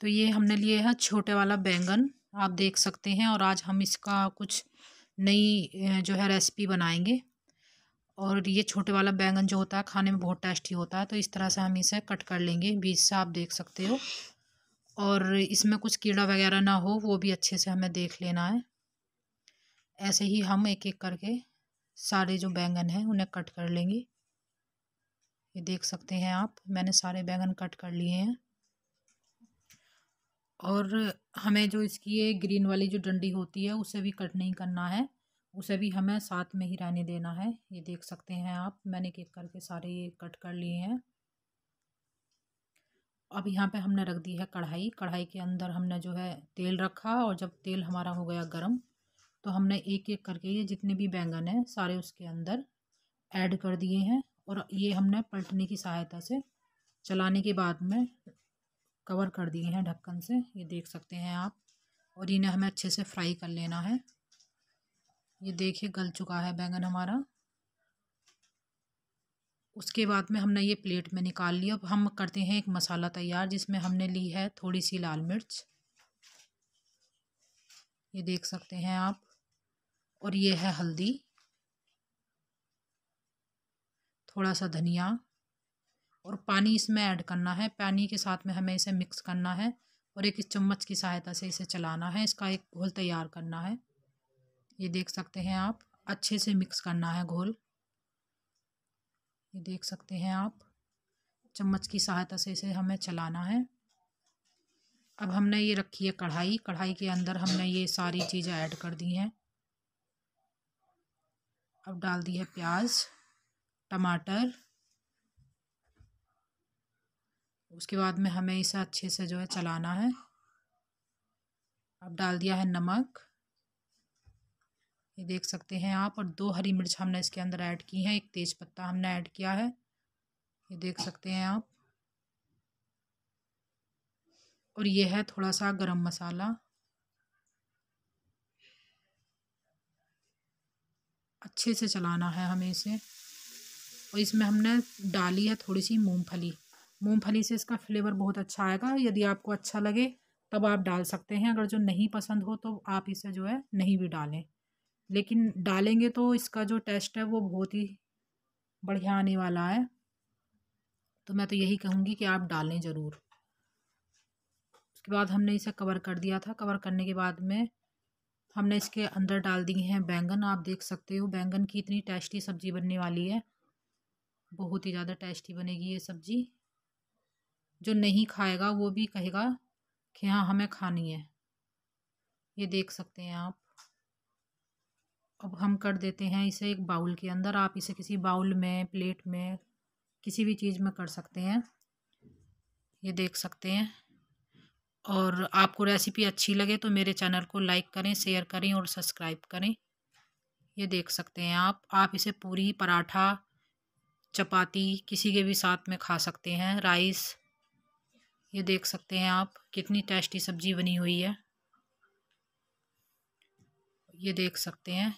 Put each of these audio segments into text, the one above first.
तो ये हमने लिए है छोटे वाला बैंगन आप देख सकते हैं और आज हम इसका कुछ नई जो है रेसिपी बनाएंगे और ये छोटे वाला बैंगन जो होता है खाने में बहुत टेस्टी होता है तो इस तरह से हम इसे कट कर लेंगे बीज से आप देख सकते हो और इसमें कुछ कीड़ा वगैरह ना हो वो भी अच्छे से हमें देख लेना है ऐसे ही हम एक एक करके सारे जो बैंगन हैं उन्हें कट कर लेंगे ये देख सकते हैं आप मैंने सारे बैंगन कट कर लिए हैं और हमें जो इसकी ये ग्रीन वाली जो डंडी होती है उसे भी कट नहीं करना है उसे भी हमें साथ में ही रहने देना है ये देख सकते हैं आप मैंने एक करके सारे ये कट कर लिए हैं अब यहाँ पे हमने रख दी है कढ़ाई कढ़ाई के अंदर हमने जो है तेल रखा और जब तेल हमारा हो गया गर्म तो हमने एक एक करके ये जितने भी बैंगन हैं सारे उसके अंदर ऐड कर दिए हैं और ये हमने पलटने की सहायता से चलाने के बाद में कवर कर दिए हैं ढक्कन से ये देख सकते हैं आप और इन्हें हमें अच्छे से फ्राई कर लेना है ये देखिए गल चुका है बैंगन हमारा उसके बाद में हमने ये प्लेट में निकाल लिया अब हम करते हैं एक मसाला तैयार जिसमें हमने ली है थोड़ी सी लाल मिर्च ये देख सकते हैं आप और ये है हल्दी थोड़ा सा धनिया और पानी इसमें ऐड करना है पानी के साथ में हमें इसे मिक्स करना है और एक इस चम्मच की सहायता से इसे चलाना है इसका एक घोल तैयार करना है ये देख सकते हैं आप अच्छे से मिक्स करना है घोल ये देख सकते हैं आप चम्मच की सहायता से इसे हमें चलाना है अब हमने ये रखी है कढ़ाई कढ़ाई के अंदर हमने ये सारी चीज़ें ऐड कर दी हैं अब डाल दी है प्याज टमाटर उसके बाद में हमें इसे अच्छे से जो है चलाना है अब डाल दिया है नमक ये देख सकते हैं आप और दो हरी मिर्च हमने इसके अंदर ऐड की हैं एक तेज़ पत्ता हमने ऐड किया है ये देख सकते हैं आप और ये है थोड़ा सा गरम मसाला अच्छे से चलाना है हमें इसे और इसमें हमने डाली है थोड़ी सी मूंगफली मूंगफली से इसका फ्लेवर बहुत अच्छा आएगा यदि आपको अच्छा लगे तब आप डाल सकते हैं अगर जो नहीं पसंद हो तो आप इसे जो है नहीं भी डालें लेकिन डालेंगे तो इसका जो टेस्ट है वो बहुत ही बढ़िया आने वाला है तो मैं तो यही कहूँगी कि आप डालें ज़रूर उसके बाद हमने इसे कवर कर दिया था कवर करने के बाद में हमने इसके अंदर डाल दिए हैं बैंगन आप देख सकते हो बैंगन की इतनी टेस्टी सब्ज़ी बनने वाली है बहुत ही ज़्यादा टेस्टी बनेगी ये सब्ज़ी जो नहीं खाएगा वो भी कहेगा कि हाँ हमें खानी है ये देख सकते हैं आप अब हम कर देते हैं इसे एक बाउल के अंदर आप इसे किसी बाउल में प्लेट में किसी भी चीज़ में कर सकते हैं ये देख सकते हैं और आपको रेसिपी अच्छी लगे तो मेरे चैनल को लाइक करें शेयर करें और सब्सक्राइब करें ये देख सकते हैं आप आप इसे पूरी पराठा चपाती किसी के भी साथ में खा सकते हैं राइस ये देख सकते हैं आप कितनी टेस्टी सब्ज़ी बनी हुई है ये देख सकते हैं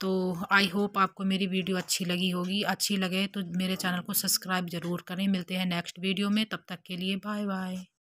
तो आई होप आपको मेरी वीडियो अच्छी लगी होगी अच्छी लगे तो मेरे चैनल को सब्सक्राइब ज़रूर करें मिलते हैं नेक्स्ट वीडियो में तब तक के लिए बाय बाय